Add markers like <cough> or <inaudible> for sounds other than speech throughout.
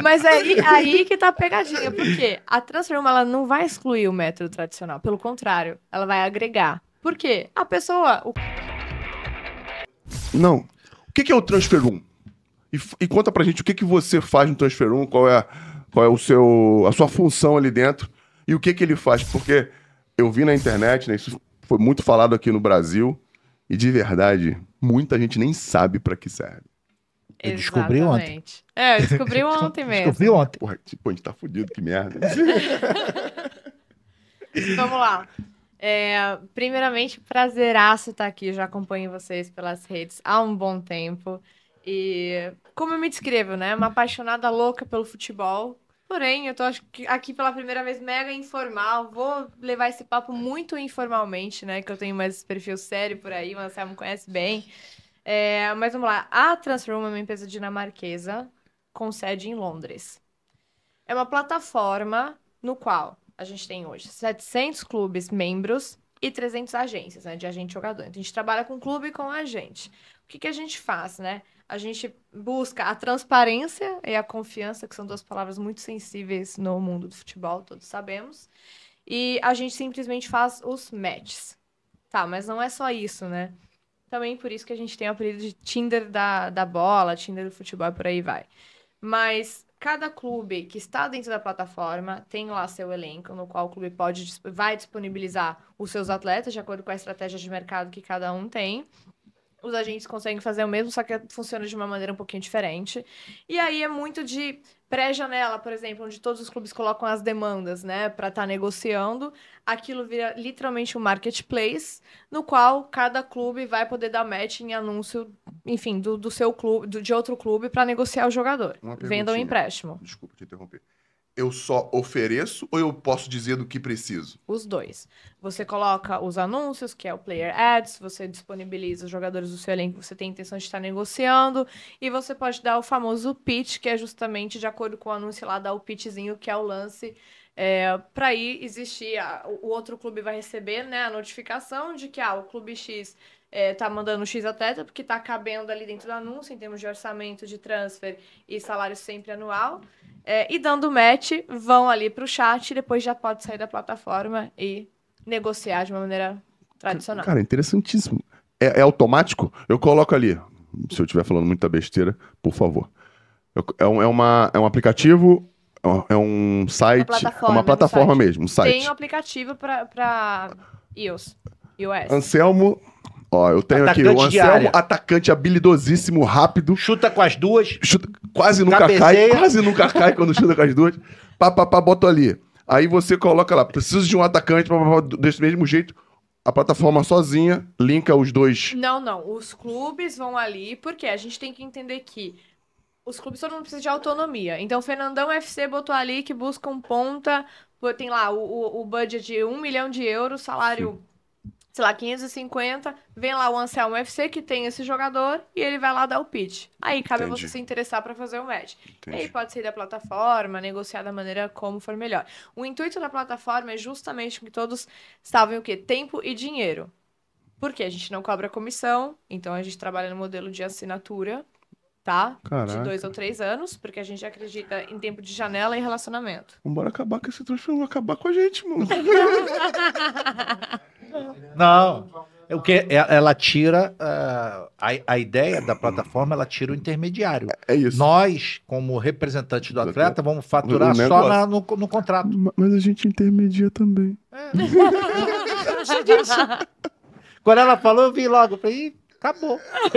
Mas é aí, aí que tá a pegadinha, porque a transforma ela não vai excluir o método tradicional, pelo contrário, ela vai agregar. Por quê? A pessoa. O... Não. O que é o Transfer 1? E, e, conta pra gente o que, que você faz no Transfer 1, qual é, qual é o seu, a sua função ali dentro e o que, que ele faz. Porque eu vi na internet, né, isso foi muito falado aqui no Brasil, e de verdade, muita gente nem sabe para que serve. Eu descobri ontem. É, eu descobri <laughs> ontem mesmo. descobri ontem. Porra, tipo, a gente tá fudido, que merda. <laughs> Vamos lá. É, primeiramente, prazeraço estar tá aqui. já acompanho vocês pelas redes há um bom tempo. E como eu me descrevo, né? Uma apaixonada louca pelo futebol. Porém, eu tô aqui pela primeira vez mega informal. Vou levar esse papo muito informalmente, né? Que eu tenho mais perfil sério por aí, mas você me conhece bem. É, mas vamos lá. A Transform é uma empresa dinamarquesa com sede em Londres. É uma plataforma no qual a gente tem hoje 700 clubes membros e 300 agências né, de agente jogador. Então, a gente trabalha com clube e com agente. O que, que a gente faz, né? A gente busca a transparência e a confiança, que são duas palavras muito sensíveis no mundo do futebol, todos sabemos. E a gente simplesmente faz os matches. Tá, mas não é só isso, né? Também por isso que a gente tem o apelido de Tinder da, da bola, Tinder do futebol e por aí vai. Mas cada clube que está dentro da plataforma tem lá seu elenco, no qual o clube pode vai disponibilizar os seus atletas de acordo com a estratégia de mercado que cada um tem os agentes conseguem fazer o mesmo, só que funciona de uma maneira um pouquinho diferente. E aí é muito de pré-janela, por exemplo, onde todos os clubes colocam as demandas, né, para estar tá negociando. Aquilo vira literalmente um marketplace, no qual cada clube vai poder dar match em anúncio, enfim, do, do seu clube, do, de outro clube, para negociar o jogador, venda ou empréstimo. Desculpa te interromper eu só ofereço ou eu posso dizer do que preciso? Os dois. Você coloca os anúncios, que é o Player Ads, você disponibiliza os jogadores do seu elenco, você tem intenção de estar negociando, e você pode dar o famoso pitch, que é justamente de acordo com o anúncio lá, dar o pitchzinho, que é o lance. É, para ir existir, a, o outro clube vai receber né, a notificação de que ah, o clube X é, tá mandando X atleta, porque está cabendo ali dentro do anúncio, em termos de orçamento de transfer e salário sempre anual. É, e dando match, vão ali para o chat, depois já pode sair da plataforma e negociar de uma maneira tradicional. Cara, interessantíssimo. É, é automático? Eu coloco ali, se eu estiver falando muita besteira, por favor. É, um, é, uma, é um aplicativo, é um site, é uma plataforma, uma plataforma site. mesmo, um site. Tem um aplicativo para iOS. iOS. Anselmo Ó, eu tenho atacante aqui o Anselmo, atacante habilidosíssimo, rápido. Chuta com as duas. Chuta, quase nunca cabeceia. cai, quase nunca cai quando chuta com as duas. Pá, pá, pá, ali. Aí você coloca lá, preciso de um atacante, pá, pá, pá, desse mesmo jeito, a plataforma sozinha linka os dois. Não, não. Os clubes vão ali, porque a gente tem que entender que os clubes todo mundo precisa de autonomia. Então, o Fernandão FC botou ali que busca um ponta, tem lá o, o, o budget de um milhão de euros, salário Sim sei lá, 550, vem lá o Anselmo UFC que tem esse jogador e ele vai lá dar o pitch. Aí cabe a você se interessar para fazer o match. Entendi. E aí pode ser da plataforma, negociar da maneira como for melhor. O intuito da plataforma é justamente que todos salvem o quê? Tempo e dinheiro. Porque a gente não cobra comissão, então a gente trabalha no modelo de assinatura, tá? Caraca. De dois ou três anos, porque a gente acredita em tempo de janela e relacionamento. Vambora acabar com esse transfer, acabar com a gente, mano. <laughs> Não. É o que é, ela tira uh, a, a ideia da plataforma, ela tira o intermediário. É isso. Nós, como representantes do atleta, vamos faturar só na, no, no, contrato. Mas a gente intermedia também. É. <laughs> Quando ela falou, eu vi logo, eu falei, acabou. <laughs>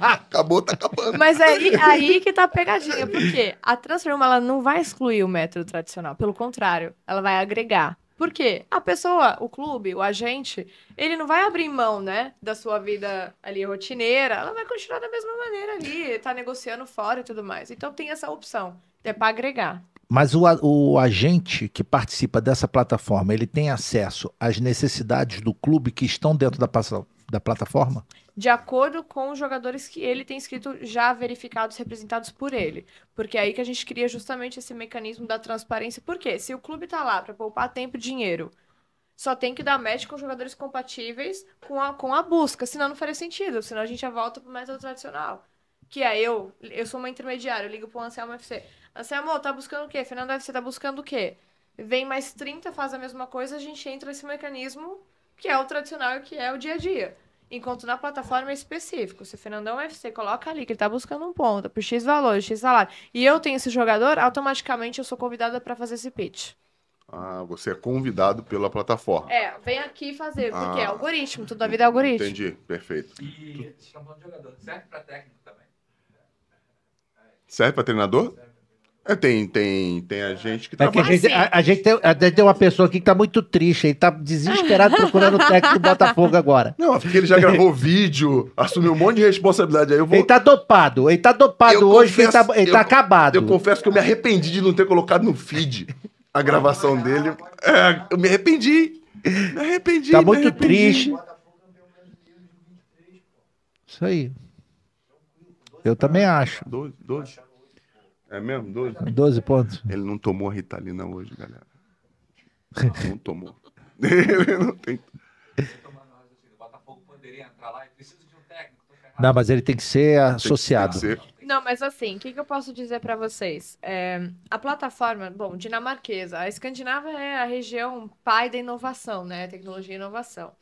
acabou, tá acabando. Mas é aí, aí que tá a pegadinha, porque a transforma, ela não vai excluir o método tradicional, pelo contrário, ela vai agregar. Por quê? A pessoa, o clube, o agente, ele não vai abrir mão, né, da sua vida ali rotineira, ela vai continuar da mesma maneira ali, tá negociando fora e tudo mais. Então tem essa opção, é para agregar. Mas o, o agente que participa dessa plataforma, ele tem acesso às necessidades do clube que estão dentro da da plataforma? De acordo com os jogadores que ele tem escrito já verificados, representados por ele. Porque é aí que a gente cria justamente esse mecanismo da transparência. Porque se o clube está lá para poupar tempo e dinheiro, só tem que dar match com jogadores compatíveis com a, com a busca. Senão não faria sentido. Senão a gente já volta para o método tradicional. Que é eu, eu sou uma intermediária, eu ligo para o Anselmo FC. Anselmo, tá buscando o quê? Fernando FC tá buscando o quê? Vem mais 30, faz a mesma coisa, a gente entra nesse mecanismo que é o tradicional, que é o dia a dia. Enquanto na plataforma é específico, se o Fernandão é FC coloca ali que ele tá buscando um ponto por X valor, X salário, e eu tenho esse jogador, automaticamente eu sou convidada para fazer esse pitch. Ah, você é convidado pela plataforma. É, vem aqui fazer, porque é ah, é algoritmo, tudo na vida é algoritmo. Entendi, perfeito. E estamos falando de jogador, serve para técnico também? Serve para treinador? Serve. É, tem, tem, tem a gente que tá. É que a, gente, a, a, gente tem, a, tem, uma pessoa aqui que tá muito triste, ele tá desesperado <laughs> procurando o técnico do Botafogo agora. Não, é porque ele já gravou vídeo, assumiu um monte de responsabilidade. Aí eu vou... Ele tá dopado, ele tá dopado eu hoje, tá, confesso, ele, tá, ele eu, tá acabado. Eu confesso que eu me arrependi de não ter colocado no feed a gravação dele. É, eu me arrependi. Me arrependi. Tá muito arrependi. triste. Isso aí. Eu também acho. dois dois é mesmo? 12? 12 pontos. Ele não tomou a Ritalina hoje, galera. <laughs> Não tomou. <laughs> ele não tem. Não, mas ele tem que ser associado. tem que ser. Não, mas assim, o que, que, eu posso dizer para vocês? É, a plataforma, bom, dinamarquesa, a Escandinava é a região pai da inovação, né? Tecnologia e inovação.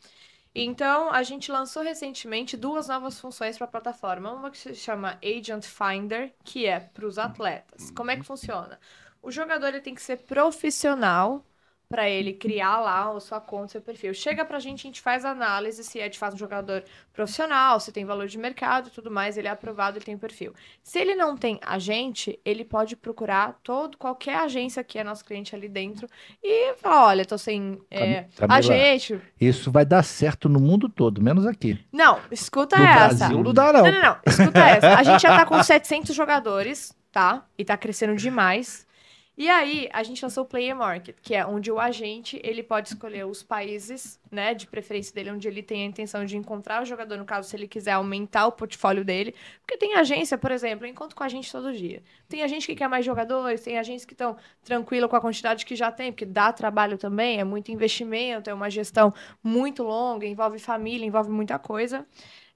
Então, a gente lançou recentemente duas novas funções para a plataforma. Uma que se chama Agent Finder, que é para os atletas. Como é que uhum. funciona? O jogador ele tem que ser profissional para ele criar lá a sua conta, seu perfil. Chega pra gente, a gente faz análise se é de fato um jogador profissional, se tem valor de mercado e tudo mais, ele é aprovado, e tem perfil. Se ele não tem agente, ele pode procurar todo qualquer agência que é nosso cliente ali dentro e falar, olha, tô sem é, Camila, agente. Isso vai dar certo no mundo todo, menos aqui. Não, escuta no essa. Brasil não dá não. Não, não, não, escuta essa. A gente já tá com 700 jogadores, tá? E tá crescendo demais. E aí, a gente lançou o Player Market, que é onde o agente ele pode escolher os países, né, de preferência dele, onde ele tem a intenção de encontrar o jogador, no caso, se ele quiser aumentar o portfólio dele. Porque tem agência, por exemplo, eu encontro com a gente todo dia. Tem agente que quer mais jogadores, tem agentes que estão tranquila com a quantidade que já tem, porque dá trabalho também, é muito investimento, é uma gestão muito longa, envolve família, envolve muita coisa.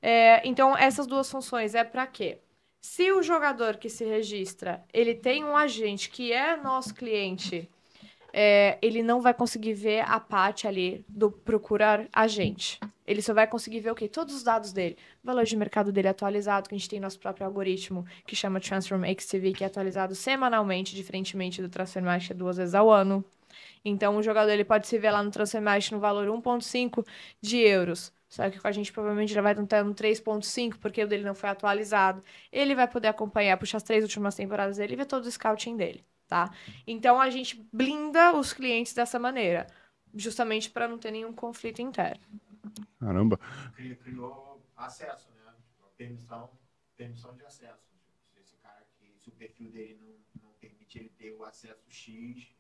É, então, essas duas funções é para quê? Se o jogador que se registra, ele tem um agente que é nosso cliente, é, ele não vai conseguir ver a parte ali do procurar agente. Ele só vai conseguir ver o quê? Todos os dados dele. O valor de mercado dele atualizado, que a gente tem nosso próprio algoritmo, que chama Transform XTV, que é atualizado semanalmente, diferentemente do Transfer Market é duas vezes ao ano. Então, o jogador ele pode se ver lá no Transfer Market no valor 1,5 de euros. Só que com a gente provavelmente já vai estar no 3.5, porque o dele não foi atualizado. Ele vai poder acompanhar, puxar as três últimas temporadas dele e ver todo o scouting dele, tá? Então a gente blinda os clientes dessa maneira, justamente para não ter nenhum conflito interno. Caramba. Criou acesso, né? Tipo, permissão, permissão de acesso. Tipo, esse cara que, se o perfil dele não, não permite ele ter o acesso X,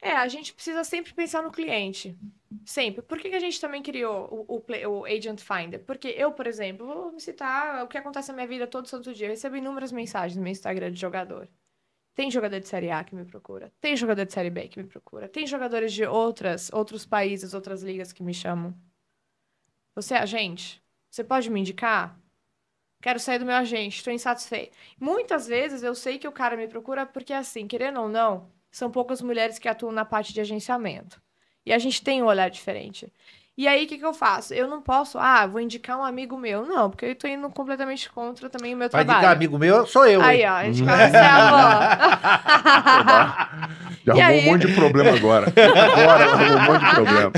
é, a gente precisa sempre pensar no cliente. Sempre. Por que, que a gente também criou o, o, o, Agent Finder? Porque eu, por exemplo, vou me citar o que acontece na minha vida todo santo dia. Eu recebo inúmeras mensagens no meu Instagram de jogador. Tem jogador de Série A que me procura, tem jogador de Série B que me procura, tem jogadores de outras, outros países, outras ligas que me chamam. Você é agente? Você pode me indicar? Quero sair do meu agente, estou insatisfeito. Muitas vezes eu sei que o cara me procura porque, assim, querendo ou não, são poucas mulheres que atuam na parte de agenciamento. E a gente tem um olhar diferente. E aí, o que, que eu faço? Eu não posso, ah, vou indicar um amigo meu. Não, porque eu tô indo completamente contra também o meu trabalho. Vai indicar amigo meu, sou eu. Aí, hein? ó, a gente é <laughs> a <laughs> Já e arrumou aí... um monte de problema agora. Agora arrumou um monte de problema.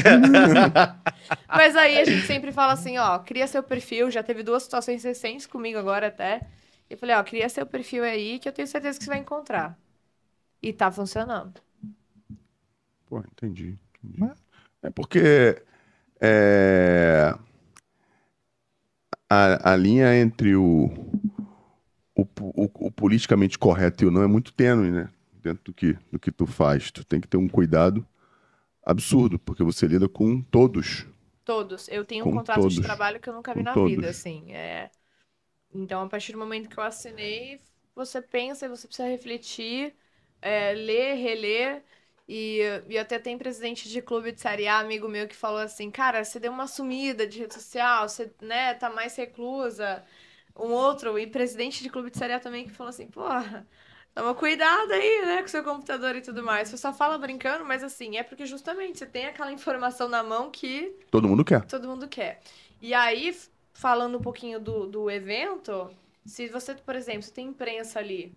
<laughs> Mas aí a gente sempre fala assim, ó, cria seu perfil. Já teve duas situações recentes comigo agora até. Eu falei, ó, cria seu perfil aí que eu tenho certeza que você vai encontrar. E tá funcionando. Pô, entendi. entendi. É porque é, a, a linha entre o, o, o, o, politicamente correto e o não é muito tênue, né? Dentro do que, do que tu faz. Tu tem que ter um cuidado absurdo, porque você lida com todos. Todos. Eu tenho com um contrato todos. de trabalho que eu nunca vi com na todos. vida, assim. É... Então, a partir do momento que eu assinei, você pensa e você precisa refletir é, ler, reler. E, e até tem presidente de clube de Série A, amigo meu, que falou assim: Cara, você deu uma sumida de rede social, você né, tá mais reclusa. Um outro, e presidente de clube de Série A também, que falou assim: Porra, Toma cuidado aí, né, com seu computador e tudo mais. Você só fala brincando, mas assim, é porque justamente você tem aquela informação na mão que. Todo mundo quer. Todo mundo quer. E aí, falando um pouquinho do, do evento, se você, por exemplo, você tem imprensa ali,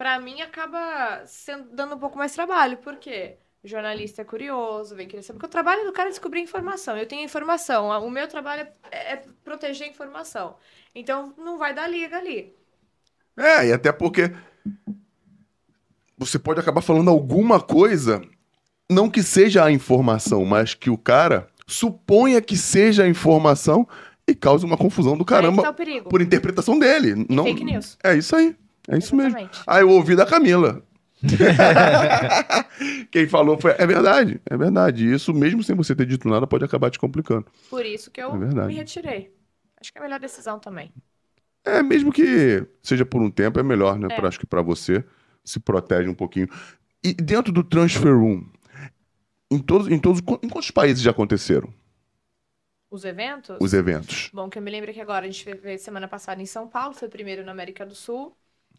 para mim acaba sendo, dando um pouco mais trabalho, porque jornalista é curioso, vem querer saber. Porque o trabalho do cara é descobrir informação. Eu tenho informação, o meu trabalho é, é proteger a informação. Então não vai dar liga ali. É, e até porque você pode acabar falando alguma coisa, não que seja a informação, mas que o cara suponha que seja a informação e cause uma confusão do é caramba é tá por interpretação dele. E não... Fake news. É isso aí. É isso mesmo. Ah, eu ouvi da Camila. <laughs> Quem falou foi. É verdade, é verdade. Isso, mesmo sem você ter dito nada, pode acabar te complicando. Por isso que eu é me retirei. Acho que é a melhor decisão também. É, mesmo que seja por um tempo, é melhor, né? É. Pra, acho que para você se protege um pouquinho. E dentro do Transfer Room, em todos, em todos, em quantos países já aconteceram? Os eventos? Os eventos. Bom, que eu me lembro que agora a gente fez semana passada em São Paulo, foi primeiro na América do Sul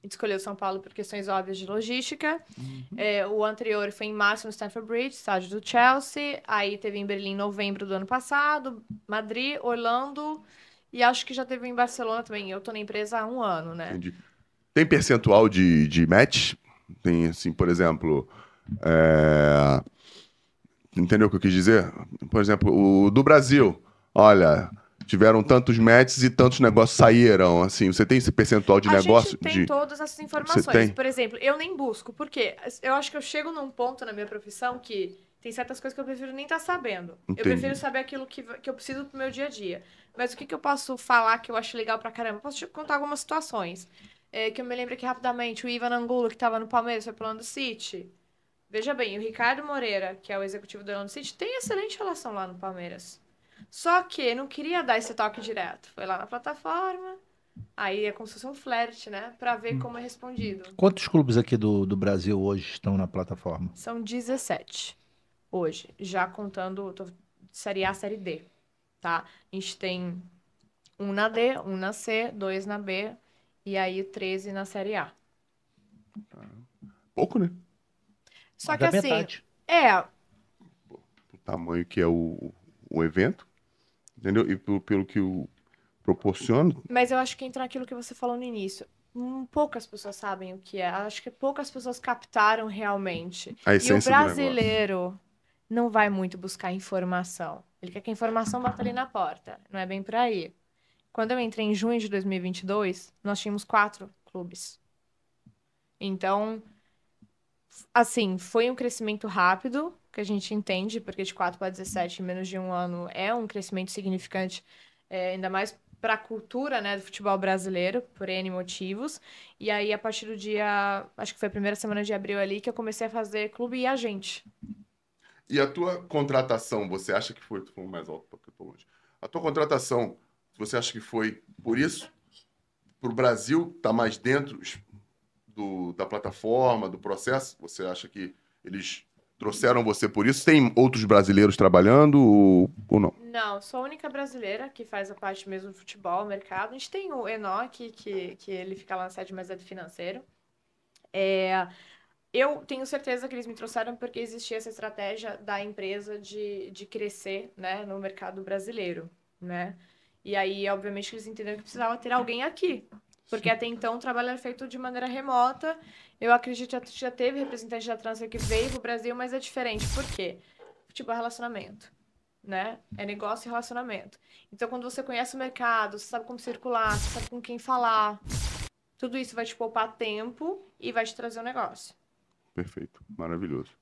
escolheu São Paulo por questões óbvias de logística. Uhum. É, o anterior foi em março no Stamford Bridge, estádio do Chelsea. Aí teve em Berlim em novembro do ano passado, Madrid, Orlando e acho que já teve em Barcelona também. Eu estou na empresa há um ano, né? Entendi. Tem percentual de, de match? Tem, assim, por exemplo... É... Entendeu o que eu quis dizer? Por exemplo, o do Brasil. Olha, tiveram tantos matches e tantos negócios saíram, assim. Você tem esse percentual de a negócio? Gente tem de... todas essas informações. Você tem? Por exemplo, eu nem busco, porque eu acho que eu chego num ponto na minha profissão que tem certas coisas que eu prefiro nem estar tá sabendo. Entendi. Eu prefiro saber aquilo que, que eu preciso pro meu dia a dia. Mas o que, que eu posso falar que eu acho legal pra caramba? Posso te contar algumas situações. É, que eu me lembro aqui rapidamente, o Ivan Angulo, que estava no Palmeiras, foi pro Orlando City. Veja bem, o Ricardo Moreira, que é o executivo do Orlando City, tem excelente relação lá no Palmeiras. Só que não queria dar esse toque direto. Foi lá na plataforma, aí é como se fosse um flerte, né? Pra ver hum. como é respondido. Quantos clubes aqui do, do Brasil hoje estão na plataforma? São 17 hoje, já contando tô, Série A, Série D, tá? A gente tem um na D, um na C, dois na B e aí 13 na Série A. Tá. Pouco, né? Só Mas que é assim, metade. é. O tamanho que é o, o evento entendeu? E pelo, pelo que o proporciona. Mas eu acho que entra naquilo que você falou no início. Hum, poucas pessoas sabem o que é. Acho que poucas pessoas captaram realmente. A e o brasileiro não vai muito buscar informação. Ele quer que a informação bata ali na porta. Não é bem por aí. Quando eu entrei em junho de 2022, nós tínhamos quatro clubes. Então, assim, foi um crescimento rápido, que a gente entende, porque de 4 para 17 em menos de um ano é um crescimento significante, é, ainda mais para a cultura né, do futebol brasileiro, por N motivos. E aí, a partir do dia, acho que foi a primeira semana de abril ali, que eu comecei a fazer clube e agente. E a tua contratação, você acha que foi. Tu mais alto porque eu estou longe. A tua contratação, você acha que foi por isso? Para o Brasil estar tá mais dentro do, da plataforma, do processo? Você acha que eles Trouxeram você por isso? Tem outros brasileiros trabalhando ou, não? Não, sou a única brasileira que faz a parte mesmo do futebol, mercado. A gente tem o Enoch, que, que ele fica lá na sede, mas é do financeiro. É, eu tenho certeza que eles me trouxeram porque existia essa estratégia da empresa de, de crescer né, no mercado brasileiro, né? E aí, obviamente, eles entenderam que precisava ter alguém aqui. Porque até então o trabalho era feito de maneira remota eu acredito que já teve representante da trans que veio pro Brasil, mas é diferente. Por quê? Tipo, é relacionamento, né? É negócio e relacionamento. Então, quando você conhece o mercado, você sabe como circular, você sabe com quem falar, tudo isso vai te poupar tempo e vai te trazer um negócio. Perfeito, maravilhoso.